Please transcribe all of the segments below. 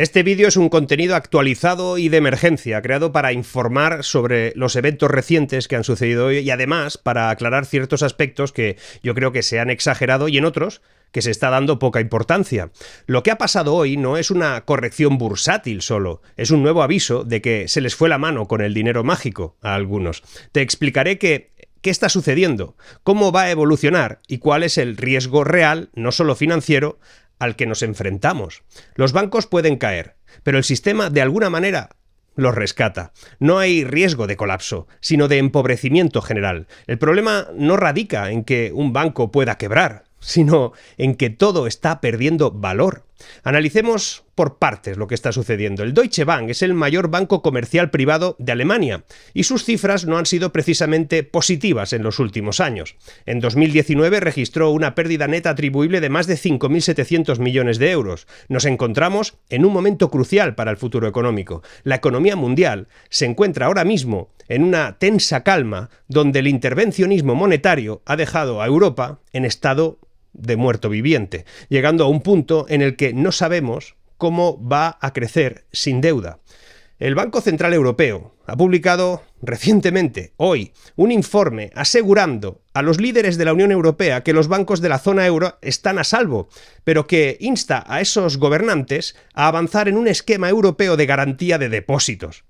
Este vídeo es un contenido actualizado y de emergencia, creado para informar sobre los eventos recientes que han sucedido hoy y además para aclarar ciertos aspectos que yo creo que se han exagerado y en otros que se está dando poca importancia. Lo que ha pasado hoy no es una corrección bursátil solo, es un nuevo aviso de que se les fue la mano con el dinero mágico a algunos. Te explicaré qué está sucediendo, cómo va a evolucionar y cuál es el riesgo real, no solo financiero, al que nos enfrentamos. Los bancos pueden caer, pero el sistema de alguna manera los rescata. No hay riesgo de colapso, sino de empobrecimiento general. El problema no radica en que un banco pueda quebrar, sino en que todo está perdiendo valor. Analicemos por partes lo que está sucediendo. El Deutsche Bank es el mayor banco comercial privado de Alemania y sus cifras no han sido precisamente positivas en los últimos años. En 2019 registró una pérdida neta atribuible de más de 5.700 millones de euros. Nos encontramos en un momento crucial para el futuro económico. La economía mundial se encuentra ahora mismo en una tensa calma donde el intervencionismo monetario ha dejado a Europa en estado de muerto viviente, llegando a un punto en el que no sabemos cómo va a crecer sin deuda. El Banco Central Europeo ha publicado recientemente, hoy, un informe asegurando a los líderes de la Unión Europea que los bancos de la zona euro están a salvo, pero que insta a esos gobernantes a avanzar en un esquema europeo de garantía de depósitos.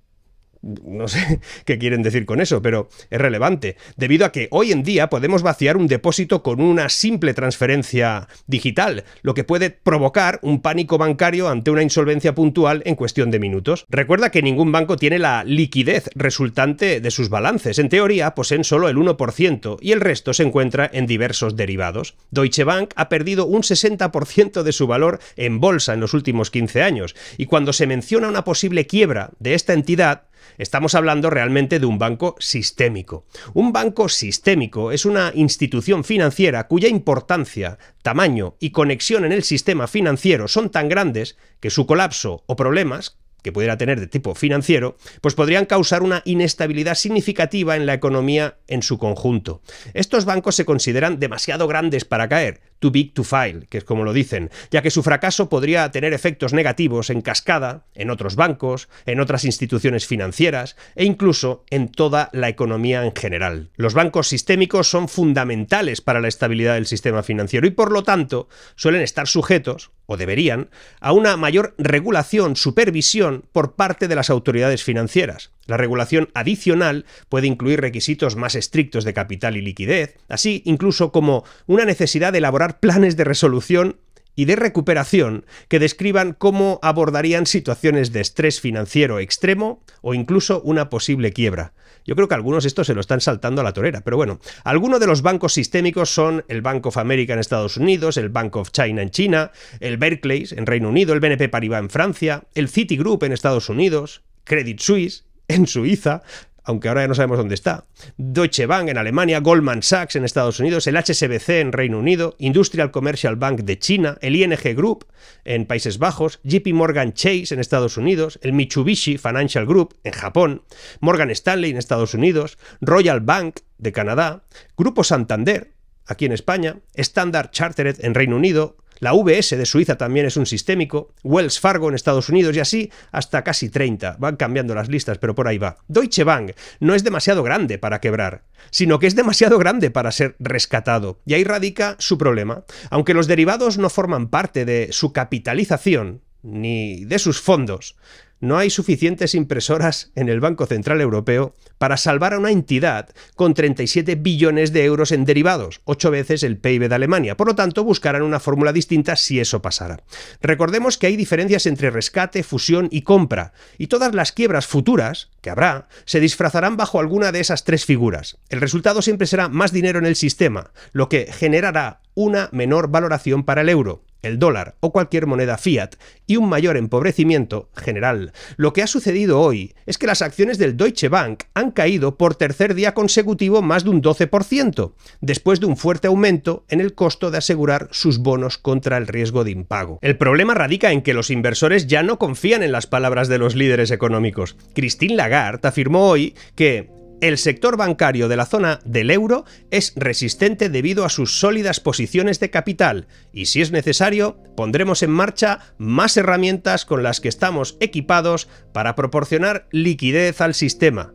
No sé qué quieren decir con eso, pero es relevante, debido a que hoy en día podemos vaciar un depósito con una simple transferencia digital, lo que puede provocar un pánico bancario ante una insolvencia puntual en cuestión de minutos. Recuerda que ningún banco tiene la liquidez resultante de sus balances. En teoría, poseen solo el 1% y el resto se encuentra en diversos derivados. Deutsche Bank ha perdido un 60% de su valor en bolsa en los últimos 15 años, y cuando se menciona una posible quiebra de esta entidad, Estamos hablando realmente de un banco sistémico. Un banco sistémico es una institución financiera cuya importancia, tamaño y conexión en el sistema financiero son tan grandes que su colapso o problemas que pudiera tener de tipo financiero, pues podrían causar una inestabilidad significativa en la economía en su conjunto. Estos bancos se consideran demasiado grandes para caer, too big to fail, que es como lo dicen, ya que su fracaso podría tener efectos negativos en cascada, en otros bancos, en otras instituciones financieras e incluso en toda la economía en general. Los bancos sistémicos son fundamentales para la estabilidad del sistema financiero y por lo tanto suelen estar sujetos, o deberían, a una mayor regulación, supervisión por parte de las autoridades financieras. La regulación adicional puede incluir requisitos más estrictos de capital y liquidez, así incluso como una necesidad de elaborar planes de resolución y de recuperación que describan cómo abordarían situaciones de estrés financiero extremo o incluso una posible quiebra. Yo creo que algunos estos se lo están saltando a la torera, pero bueno, algunos de los bancos sistémicos son el Bank of America en Estados Unidos, el Bank of China en China, el Barclays en Reino Unido, el BNP Paribas en Francia, el Citigroup en Estados Unidos, Credit Suisse en Suiza, aunque ahora ya no sabemos dónde está. Deutsche Bank en Alemania, Goldman Sachs en Estados Unidos, el HSBC en Reino Unido, Industrial Commercial Bank de China, el ING Group en Países Bajos, JP Morgan Chase en Estados Unidos, el Mitsubishi Financial Group en Japón, Morgan Stanley en Estados Unidos, Royal Bank de Canadá, Grupo Santander aquí en España, Standard Chartered en Reino Unido, la VS de Suiza también es un sistémico, Wells Fargo en Estados Unidos y así hasta casi 30. Van cambiando las listas, pero por ahí va. Deutsche Bank no es demasiado grande para quebrar, sino que es demasiado grande para ser rescatado. Y ahí radica su problema. Aunque los derivados no forman parte de su capitalización, ni de sus fondos, no hay suficientes impresoras en el Banco Central Europeo para salvar a una entidad con 37 billones de euros en derivados, ocho veces el PIB de Alemania. Por lo tanto, buscarán una fórmula distinta si eso pasara. Recordemos que hay diferencias entre rescate, fusión y compra, y todas las quiebras futuras, que habrá, se disfrazarán bajo alguna de esas tres figuras. El resultado siempre será más dinero en el sistema, lo que generará una menor valoración para el euro el dólar o cualquier moneda fiat y un mayor empobrecimiento general. Lo que ha sucedido hoy es que las acciones del Deutsche Bank han caído por tercer día consecutivo más de un 12%, después de un fuerte aumento en el costo de asegurar sus bonos contra el riesgo de impago. El problema radica en que los inversores ya no confían en las palabras de los líderes económicos. Christine Lagarde afirmó hoy que el sector bancario de la zona del euro es resistente debido a sus sólidas posiciones de capital y si es necesario pondremos en marcha más herramientas con las que estamos equipados para proporcionar liquidez al sistema.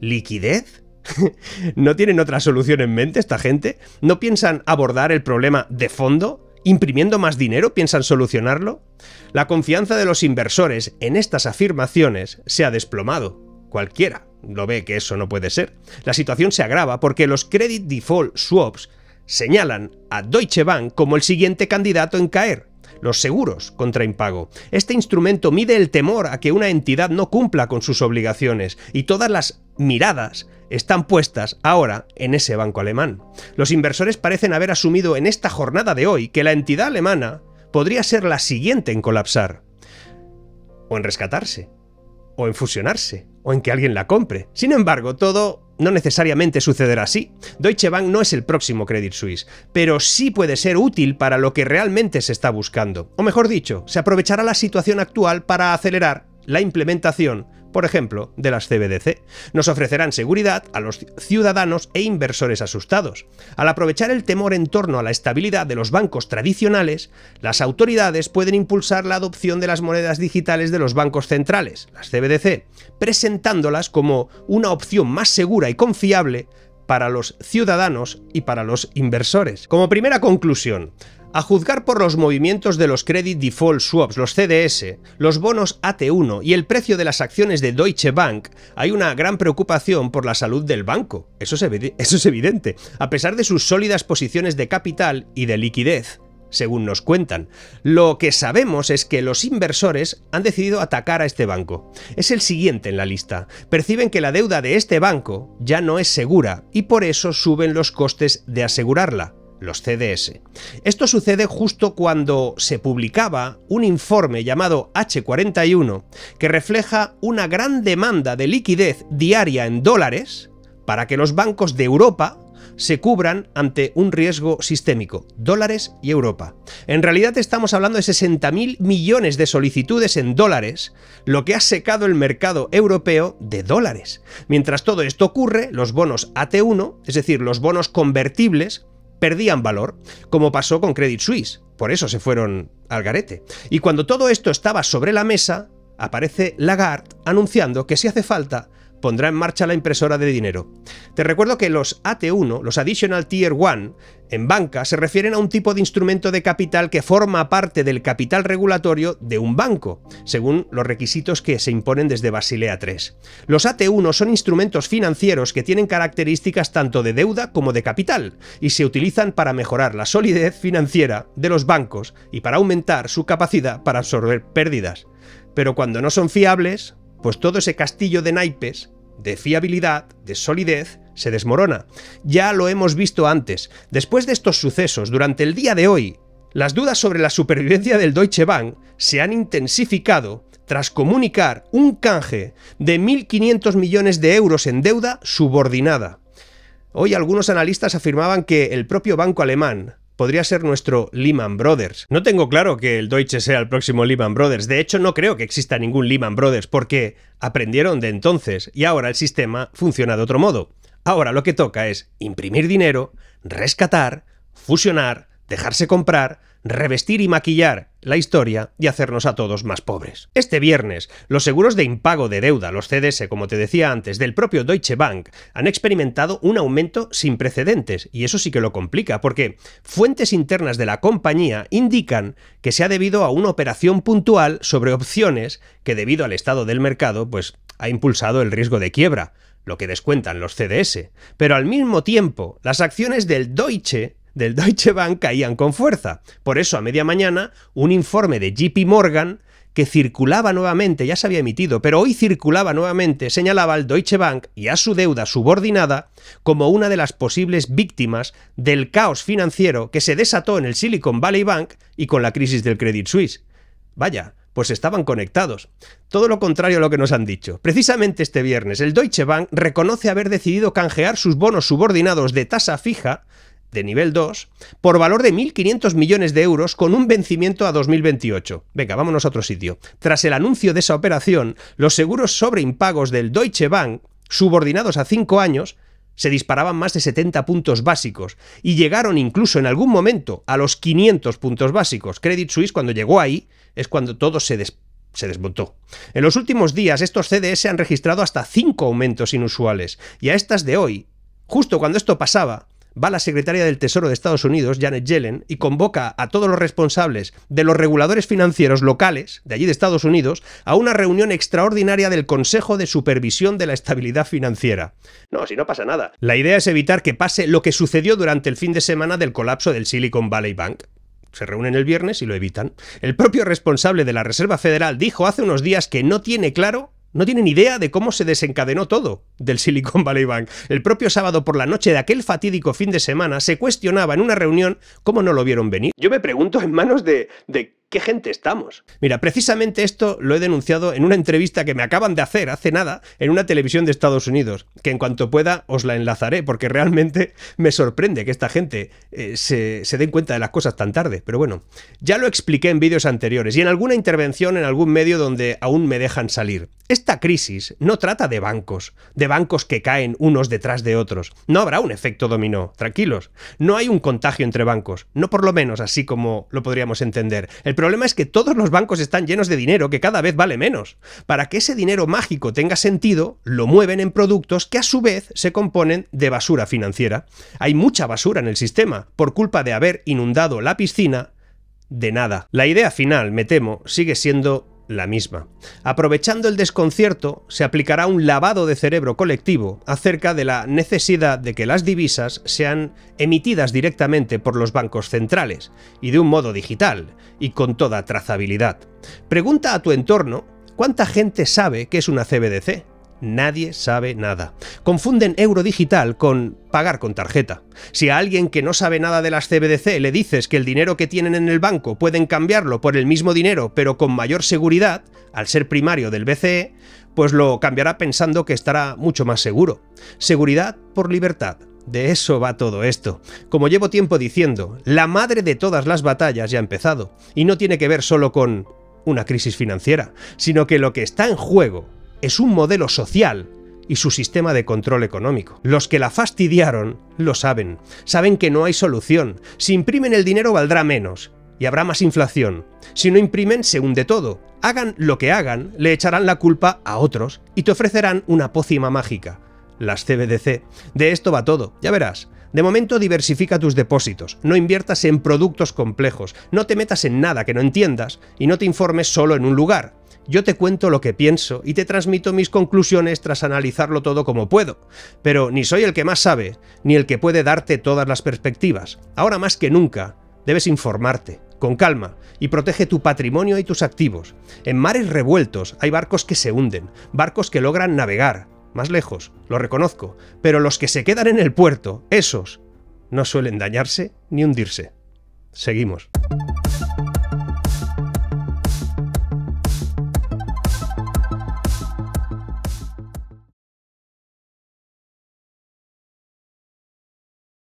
¿Liquidez? ¿No tienen otra solución en mente esta gente? ¿No piensan abordar el problema de fondo? ¿Imprimiendo más dinero piensan solucionarlo? La confianza de los inversores en estas afirmaciones se ha desplomado. Cualquiera lo ve que eso no puede ser. La situación se agrava porque los Credit Default Swaps señalan a Deutsche Bank como el siguiente candidato en caer. Los seguros contra impago. Este instrumento mide el temor a que una entidad no cumpla con sus obligaciones y todas las miradas están puestas ahora en ese banco alemán. Los inversores parecen haber asumido en esta jornada de hoy que la entidad alemana podría ser la siguiente en colapsar o en rescatarse o en fusionarse, o en que alguien la compre. Sin embargo, todo no necesariamente sucederá así. Deutsche Bank no es el próximo Credit Suisse, pero sí puede ser útil para lo que realmente se está buscando. O mejor dicho, se aprovechará la situación actual para acelerar la implementación por ejemplo, de las CBDC. Nos ofrecerán seguridad a los ciudadanos e inversores asustados. Al aprovechar el temor en torno a la estabilidad de los bancos tradicionales, las autoridades pueden impulsar la adopción de las monedas digitales de los bancos centrales, las CBDC, presentándolas como una opción más segura y confiable para los ciudadanos y para los inversores. Como primera conclusión, a juzgar por los movimientos de los Credit Default Swaps, los CDS, los bonos AT1 y el precio de las acciones de Deutsche Bank, hay una gran preocupación por la salud del banco. Eso es, eso es evidente, a pesar de sus sólidas posiciones de capital y de liquidez según nos cuentan. Lo que sabemos es que los inversores han decidido atacar a este banco. Es el siguiente en la lista. Perciben que la deuda de este banco ya no es segura y por eso suben los costes de asegurarla los CDS. Esto sucede justo cuando se publicaba un informe llamado H41 que refleja una gran demanda de liquidez diaria en dólares para que los bancos de Europa se cubran ante un riesgo sistémico, dólares y Europa. En realidad estamos hablando de 60.000 millones de solicitudes en dólares, lo que ha secado el mercado europeo de dólares. Mientras todo esto ocurre, los bonos AT1, es decir, los bonos convertibles, perdían valor, como pasó con Credit Suisse, por eso se fueron al garete. Y cuando todo esto estaba sobre la mesa, aparece Lagarde anunciando que si hace falta, pondrá en marcha la impresora de dinero. Te recuerdo que los AT1, los Additional Tier 1, en banca se refieren a un tipo de instrumento de capital que forma parte del capital regulatorio de un banco, según los requisitos que se imponen desde Basilea III. Los AT1 son instrumentos financieros que tienen características tanto de deuda como de capital y se utilizan para mejorar la solidez financiera de los bancos y para aumentar su capacidad para absorber pérdidas. Pero cuando no son fiables, pues todo ese castillo de naipes, de fiabilidad, de solidez, se desmorona. Ya lo hemos visto antes. Después de estos sucesos, durante el día de hoy, las dudas sobre la supervivencia del Deutsche Bank se han intensificado tras comunicar un canje de 1.500 millones de euros en deuda subordinada. Hoy algunos analistas afirmaban que el propio banco alemán podría ser nuestro Lehman Brothers. No tengo claro que el Deutsche sea el próximo Lehman Brothers, de hecho no creo que exista ningún Lehman Brothers porque aprendieron de entonces y ahora el sistema funciona de otro modo. Ahora lo que toca es imprimir dinero, rescatar, fusionar, dejarse comprar, revestir y maquillar la historia y hacernos a todos más pobres. Este viernes, los seguros de impago de deuda, los CDS, como te decía antes, del propio Deutsche Bank, han experimentado un aumento sin precedentes, y eso sí que lo complica, porque fuentes internas de la compañía indican que se ha debido a una operación puntual sobre opciones que debido al estado del mercado, pues ha impulsado el riesgo de quiebra lo que descuentan los CDS, pero al mismo tiempo las acciones del Deutsche del Deutsche Bank caían con fuerza. Por eso, a media mañana, un informe de JP Morgan que circulaba nuevamente, ya se había emitido, pero hoy circulaba nuevamente, señalaba al Deutsche Bank y a su deuda subordinada como una de las posibles víctimas del caos financiero que se desató en el Silicon Valley Bank y con la crisis del Credit Suisse. Vaya, pues estaban conectados. Todo lo contrario a lo que nos han dicho. Precisamente este viernes, el Deutsche Bank reconoce haber decidido canjear sus bonos subordinados de tasa fija de nivel 2 por valor de 1.500 millones de euros con un vencimiento a 2028. Venga, vámonos a otro sitio. Tras el anuncio de esa operación, los seguros sobre impagos del Deutsche Bank, subordinados a 5 años, se disparaban más de 70 puntos básicos y llegaron incluso en algún momento a los 500 puntos básicos. Credit Suisse cuando llegó ahí es cuando todo se desbotó. desmontó. En los últimos días estos CDS han registrado hasta cinco aumentos inusuales y a estas de hoy, justo cuando esto pasaba, va la secretaria del Tesoro de Estados Unidos, Janet Yellen, y convoca a todos los responsables de los reguladores financieros locales de allí de Estados Unidos a una reunión extraordinaria del Consejo de Supervisión de la Estabilidad Financiera. No, si no pasa nada. La idea es evitar que pase lo que sucedió durante el fin de semana del colapso del Silicon Valley Bank. Se reúnen el viernes y lo evitan. El propio responsable de la Reserva Federal dijo hace unos días que no tiene claro no tienen idea de cómo se desencadenó todo del Silicon Valley Bank. El propio sábado por la noche de aquel fatídico fin de semana se cuestionaba en una reunión cómo no lo vieron venir. Yo me pregunto en manos de, ¿Qué gente estamos? Mira, precisamente esto lo he denunciado en una entrevista que me acaban de hacer hace nada en una televisión de Estados Unidos, que en cuanto pueda os la enlazaré, porque realmente me sorprende que esta gente eh, se, se den cuenta de las cosas tan tarde. Pero bueno, ya lo expliqué en vídeos anteriores y en alguna intervención en algún medio donde aún me dejan salir. Esta crisis no trata de bancos, de bancos que caen unos detrás de otros. No habrá un efecto dominó, tranquilos. No hay un contagio entre bancos, no por lo menos así como lo podríamos entender. El el problema es que todos los bancos están llenos de dinero que cada vez vale menos. Para que ese dinero mágico tenga sentido, lo mueven en productos que a su vez se componen de basura financiera. Hay mucha basura en el sistema por culpa de haber inundado la piscina de nada. La idea final, me temo, sigue siendo la misma. Aprovechando el desconcierto, se aplicará un lavado de cerebro colectivo acerca de la necesidad de que las divisas sean emitidas directamente por los bancos centrales, y de un modo digital, y con toda trazabilidad. Pregunta a tu entorno cuánta gente sabe que es una CBDC. Nadie sabe nada. Confunden euro digital con pagar con tarjeta. Si a alguien que no sabe nada de las CBDC le dices que el dinero que tienen en el banco pueden cambiarlo por el mismo dinero pero con mayor seguridad, al ser primario del BCE, pues lo cambiará pensando que estará mucho más seguro. Seguridad por libertad. De eso va todo esto. Como llevo tiempo diciendo, la madre de todas las batallas ya ha empezado, y no tiene que ver solo con una crisis financiera, sino que lo que está en juego es un modelo social y su sistema de control económico. Los que la fastidiaron lo saben, saben que no hay solución. Si imprimen el dinero valdrá menos y habrá más inflación. Si no imprimen se hunde todo. Hagan lo que hagan, le echarán la culpa a otros y te ofrecerán una pócima mágica, las CBDC. De esto va todo, ya verás. De momento diversifica tus depósitos, no inviertas en productos complejos, no te metas en nada que no entiendas y no te informes solo en un lugar. Yo te cuento lo que pienso y te transmito mis conclusiones tras analizarlo todo como puedo, pero ni soy el que más sabe, ni el que puede darte todas las perspectivas. Ahora más que nunca, debes informarte, con calma, y protege tu patrimonio y tus activos. En mares revueltos hay barcos que se hunden, barcos que logran navegar, más lejos, lo reconozco, pero los que se quedan en el puerto, esos, no suelen dañarse ni hundirse. Seguimos.